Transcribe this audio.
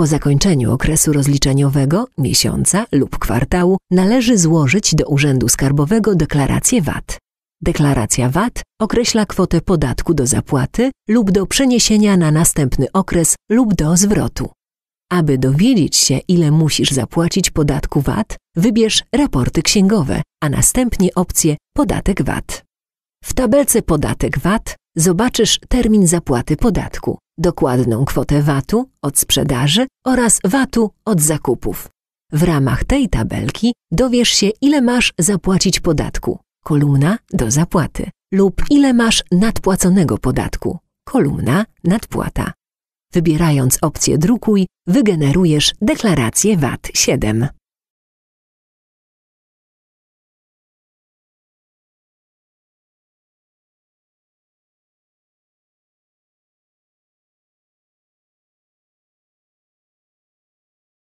Po zakończeniu okresu rozliczeniowego, miesiąca lub kwartału należy złożyć do Urzędu Skarbowego deklarację VAT. Deklaracja VAT określa kwotę podatku do zapłaty lub do przeniesienia na następny okres lub do zwrotu. Aby dowiedzieć się, ile musisz zapłacić podatku VAT, wybierz raporty księgowe, a następnie opcję Podatek VAT. W tabelce podatek VAT zobaczysz termin zapłaty podatku, dokładną kwotę VAT-u od sprzedaży oraz VAT-u od zakupów. W ramach tej tabelki dowiesz się, ile masz zapłacić podatku, kolumna do zapłaty, lub ile masz nadpłaconego podatku, kolumna nadpłata. Wybierając opcję Drukuj, wygenerujesz deklarację VAT 7.